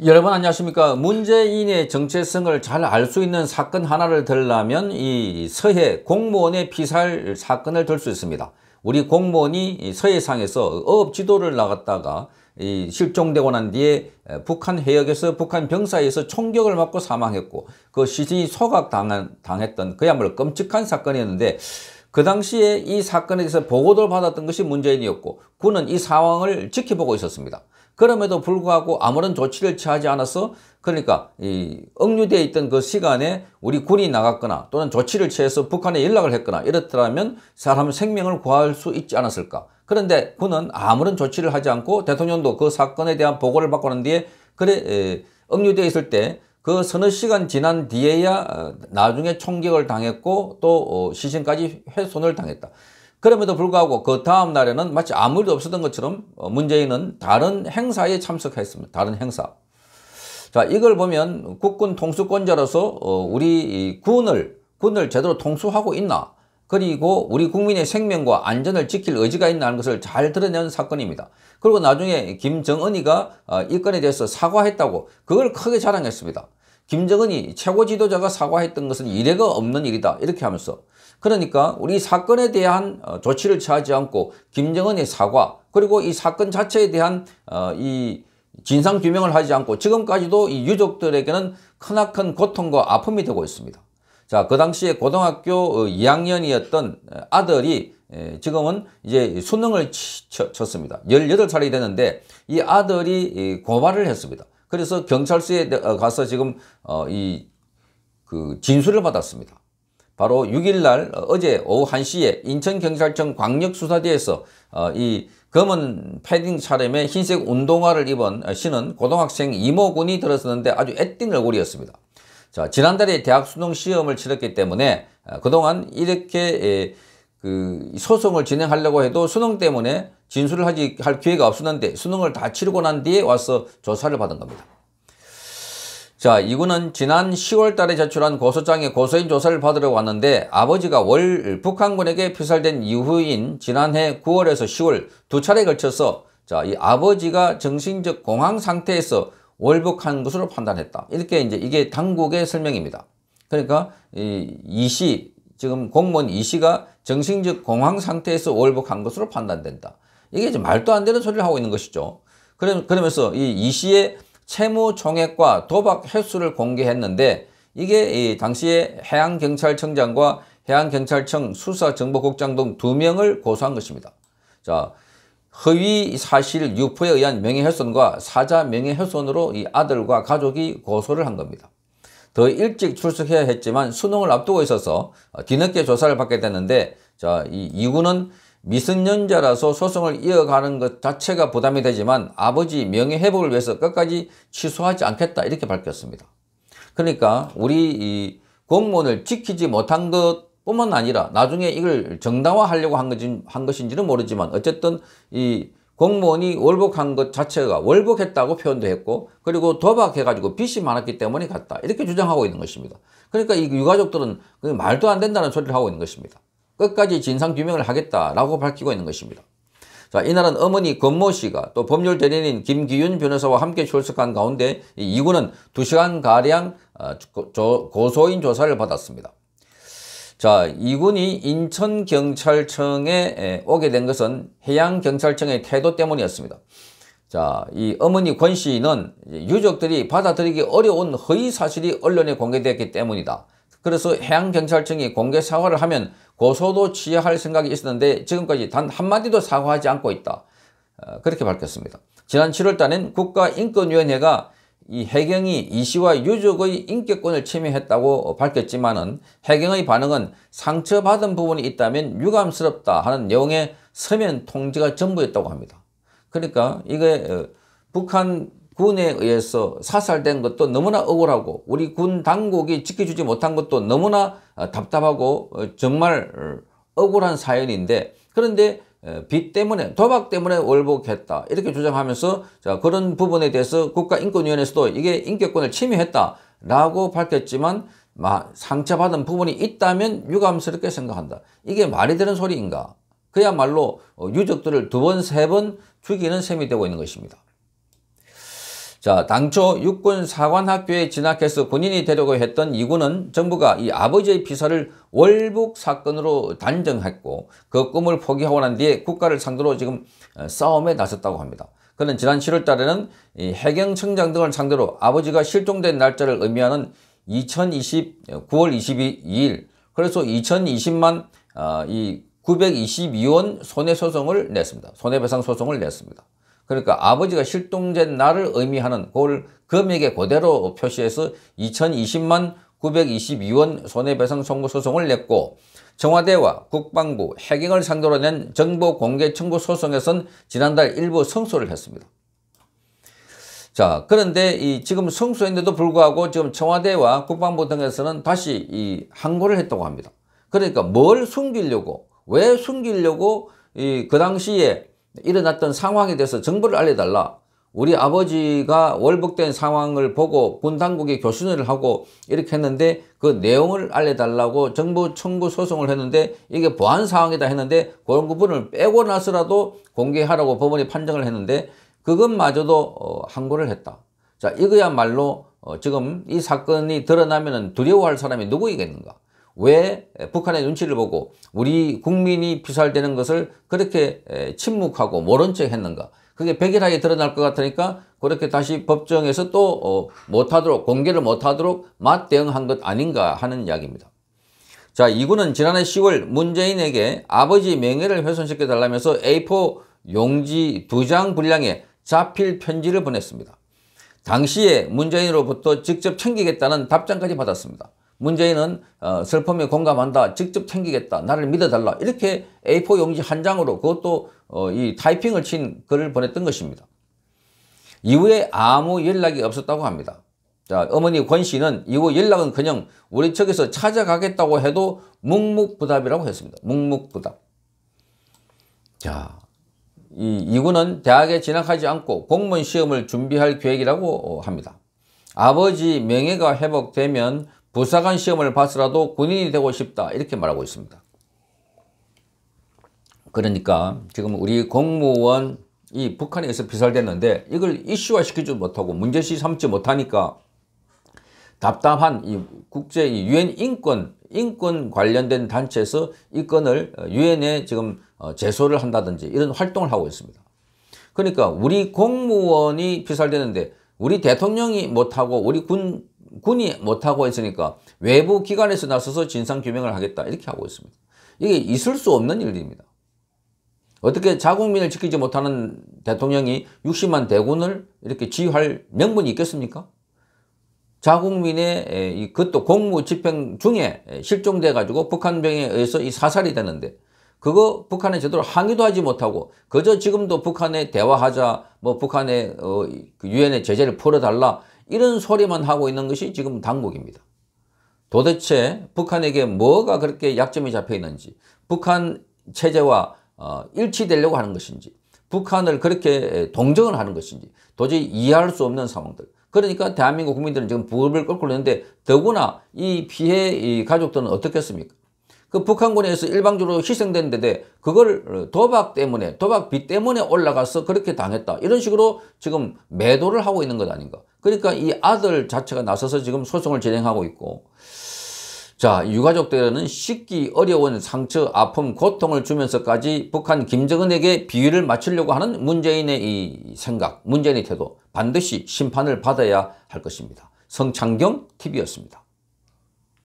여러분 안녕하십니까 문재인의 정체성을 잘 알 수 있는 사건 하나를 들려면 이 서해 공무원의 피살 사건을 들 수 있습니다 우리 공무원이 서해상에서 어업 지도를 나갔다가 이 실종되고 난 뒤에 북한 해역에서 북한 병사에서 총격을 맞고 사망했고 그 시신이 소각당한 당했던 그야말로 끔찍한 사건이었는데 그 당시에 이 사건에 대해서 보고를 받았던 것이 문재인이었고 군은 이 상황을 지켜보고 있었습니다. 그럼에도 불구하고 아무런 조치를 취하지 않아서 그러니까 이 억류되어 있던 그 시간에 우리 군이 나갔거나 또는 조치를 취해서 북한에 연락을 했거나 이렇더라면 사람 생명을 구할 수 있지 않았을까. 그런데 군은 아무런 조치를 하지 않고 대통령도 그 사건에 대한 보고를 받고 난 뒤에 그래 에, 억류되어 있을 때 그 서너 시간 지난 뒤에야 어, 나중에 총격을 당했고 또 어, 시신까지 훼손을 당했다. 그럼에도 불구하고 그 다음 날에는 마치 아무 일도 없었던 것처럼 어, 문재인은 다른 행사에 참석했습니다. 다른 행사. 자, 이걸 보면 국군 통수권자로서 어, 우리 군을 군을 제대로 통수하고 있나 그리고 우리 국민의 생명과 안전을 지킬 의지가 있나 하는 것을 잘 드러낸 사건입니다. 그리고 나중에 김정은이가 어, 이 건에 대해서 사과했다고 그걸 크게 자랑했습니다. 김정은이 최고 지도자가 사과했던 것은 이례가 없는 일이다 이렇게 하면서 그러니까 우리 사건에 대한 어, 조치를 취하지 않고 김정은의 사과 그리고 이 사건 자체에 대한 어, 이 진상규명을 하지 않고 지금까지도 이 유족들에게는 크나큰 고통과 아픔이 되고 있습니다. 자, 그 당시에 고등학교 2학년이었던 어, 아들이 지금은 이제 수능을 쳤습니다. 18살이 되는데 이 아들이 고발을 했습니다. 그래서 경찰서에 가서 지금 이그 진술을 받았습니다. 바로 6일날 어, 어제 오후 1시에 인천경찰청 광역수사대에서이 어, 검은 패딩 차림에 흰색 운동화를 입은 어, 신은 고등학생 이모군이 들었었는데 아주 애띤 얼굴이었습니다. 자, 지난달에 대학 수능 시험을 치렀기 때문에 그동안 이렇게 그 소송을 진행하려고 해도 수능 때문에 진술을 하지 할 기회가 없었는데 수능을 다 치르고 난 뒤에 와서 조사를 받은 겁니다. 자, 이군은 지난 10월 달에 제출한 고소장의 고소인 조사를 받으러 왔는데 아버지가 월 북한군에게 피살된 이후인 지난해 9월에서 10월 두 차례 에 걸쳐서 자, 이 아버지가 정신적 공황 상태에서 월북한 것으로 판단했다. 이렇게 이제 이게 당국의 설명입니다. 그러니까 이 이씨 지금 공무원 이씨가 정신적 공황 상태에서 월북한 것으로 판단된다. 이게 이제 말도 안 되는 소리를 하고 있는 것이죠. 그러면서 이 이씨의 채무 총액과 도박 횟수를 공개했는데 이게 이 당시에 해양경찰청장과 해양경찰청 수사정보국장 등 두 명을 고소한 것입니다. 자, 허위 사실 유포에 의한 명예훼손과 사자 명예훼손으로 이 아들과 가족이 고소를 한 겁니다. 더 일찍 출석해야 했지만 수능을 앞두고 있어서 뒤늦게 조사를 받게 됐는데 자, 이이군은 미성년자라서 소송을 이어가는 것 자체가 부담이 되지만 아버지 명예회복을 위해서 끝까지 취소하지 않겠다 이렇게 밝혔습니다. 그러니까 우리 이 공무원을 지키지 못한 것 뿐만 아니라 나중에 이걸 정당화하려고 한, 것인, 한 것인지는 모르지만 어쨌든 이 공무원이 월복한 것 자체가 월복했다고 표현도 했고 그리고 도박해가지고 빚이 많았기 때문에 갔다 이렇게 주장하고 있는 것입니다. 그러니까 이 유가족들은 그 말도 안 된다는 소리를 하고 있는 것입니다. 끝까지 진상규명을 하겠다라고 밝히고 있는 것입니다. 자, 이날은 어머니 권모 씨가 또 법률 대리인 김기윤 변호사와 함께 출석한 가운데 이군은 2시간가량 어, 고소인 조사를 받았습니다. 자, 이군이 인천경찰청에 오게 된 것은 해양경찰청의 태도 때문이었습니다. 자, 이 어머니 권 씨는 유족들이 받아들이기 어려운 허위 사실이 언론에 공개되었기 때문이다. 그래서 해양경찰청이 공개 사과를 하면 고소도 취하할 생각이 있었는데 지금까지 단 한마디도 사과하지 않고 있다. 어, 그렇게 밝혔습니다. 지난 7월달엔 국가인권위원회가 이 해경이 이 씨와 유족의 인격권을 침해했다고 밝혔지만 은 해경의 반응은 상처받은 부분이 있다면 유감스럽다 하는 내용의 서면 통지가 전부였다고 합니다. 그러니까 이게 어, 북한 군에 의해서 사살된 것도 너무나 억울하고 우리 군 당국이 지켜주지 못한 것도 너무나 어, 답답하고 어, 정말 어, 억울한 사연인데 그런데 빚 때문에 도박 때문에 월복했다 이렇게 주장하면서 자 그런 부분에 대해서 국가인권위원회에서도 이게 인격권을 침해했다 라고 밝혔지만 상처받은 부분이 있다면 유감스럽게 생각한다 이게 말이 되는 소리인가 그야말로 유적들을두 번 세 번 죽이는 셈이 되고 있는 것입니다 자, 당초 육군 사관학교에 진학해서 군인이 되려고 했던 이군은 정부가 이 아버지의 피서를 월북 사건으로 단정했고 그 꿈을 포기하고 난 뒤에 국가를 상대로 지금 어, 싸움에 나섰다고 합니다. 그는 지난 7월 달에는 이 해경 청장 등을 상대로 아버지가 실종된 날짜를 의미하는 2020 9월 22일 그래서 2020만 어, 이 922원 손해소송을 냈습니다. 손해배상 소송을 냈습니다. 그러니까 아버지가 실종된 날을 의미하는 그걸 금액에 그대로 표시해서 2020만 922원 손해배상 청구 소송을 냈고 청와대와 국방부, 해경을 상대로 낸 정보 공개 청구 소송에선 지난달 일부 성소를 했습니다. 자, 그런데 이 지금 성소인데도 불구하고 지금 청와대와 국방부 등에서는 다시 이 항고를 했다고 합니다. 그러니까 뭘 숨기려고, 왜 숨기려고 이그 당시에 일어났던 상황에 대해서 정보를 알려달라. 우리 아버지가 월북된 상황을 보고 군당국에 교수를 하고 이렇게 했는데 그 내용을 알려달라고 정부 청구 소송을 했는데 이게 보안 사항이다 했는데 그런 부분을 빼고 나서라도 공개하라고 법원이 판정을 했는데 그것마저도 어, 항고를 했다. 자 이거야말로 어, 지금 이 사건이 드러나면 두려워할 사람이 누구이겠는가? 왜 북한의 눈치를 보고 우리 국민이 피살되는 것을 그렇게 침묵하고 모른 척 했는가 그게 백일하게 드러날 것 같으니까 그렇게 다시 법정에서 또 어, 못하도록 공개를 못하도록 맞대응한 것 아닌가 하는 이야기입니다. 자, 이군은 지난해 10월 문재인에게 아버지 명예를 훼손시켜 달라면서 A4 용지 두 장 분량의 자필 편지를 보냈습니다. 당시에 문재인으로부터 직접 챙기겠다는 답장까지 받았습니다. 문재인은 어, 슬픔에 공감한다. 직접 챙기겠다. 나를 믿어달라. 이렇게 A4 용지 한 장으로 그것도 어, 이 타이핑을 친 글을 보냈던 것입니다. 이후에 아무 연락이 없었다고 합니다. 자, 어머니 권 씨는 이후 연락은 그냥 우리 측에서 찾아가겠다고 해도 묵묵부답이라고 했습니다. 묵묵부답. 자, 이, 이군은 대학에 진학하지 않고 공무원 시험을 준비할 계획이라고 합니다. 아버지 명예가 회복되면 부사관 시험을 봤서라도 군인이 되고 싶다 이렇게 말하고 있습니다. 그러니까 지금 우리 공무원 이 북한에서 비살됐는데 이걸 이슈화 시키지 못하고 문제시 삼지 못하니까 답답한 이 국제 유엔 인권 인권 관련된 단체에서 이 건을 유엔에 지금 어, 제소를 한다든지 이런 활동을 하고 있습니다. 그러니까 우리 공무원이 피살되는데 우리 대통령이 못하고 우리 군 군이 못하고 있으니까 외부 기관에서 나서서 진상규명을 하겠다 이렇게 하고 있습니다. 이게 있을 수 없는 일입니다. 어떻게 자국민을 지키지 못하는 대통령이 60만 대군을 이렇게 지휘할 명분이 있겠습니까? 자국민의 그것도 공무집행 중에 실종돼가지고 북한병에 의해서 이 사살이 되는데 그거 북한에 제대로 항의도 하지 못하고 그저 지금도 북한에 대화하자 뭐 북한에 어, 그 유엔의 제재를 풀어달라 이런 소리만 하고 있는 것이 지금 당국입니다. 도대체 북한에게 뭐가 그렇게 약점이 잡혀 있는지 북한 체제와 어, 일치되려고 하는 것인지 북한을 그렇게 동정을 하는 것인지 도저히 이해할 수 없는 상황들 그러니까 대한민국 국민들은 지금 부을 끓고 있는데 더구나 이 피해 이 가족들은 어떻겠습니까? 그 북한군에서 일방적으로 희생됐는데 그걸 도박 때문에 도박비 때문에 올라가서 그렇게 당했다 이런 식으로 지금 매도를 하고 있는 것 아닌가 그러니까 이 아들 자체가 나서서 지금 소송을 진행하고 있고 자 유가족들은 씻기 어려운 상처 아픔 고통을 주면서까지 북한 김정은에게 비위를 맞추려고 하는 문재인의 이 생각 문재인의 태도 반드시 심판을 받아야 할 것입니다 성창경 TV였습니다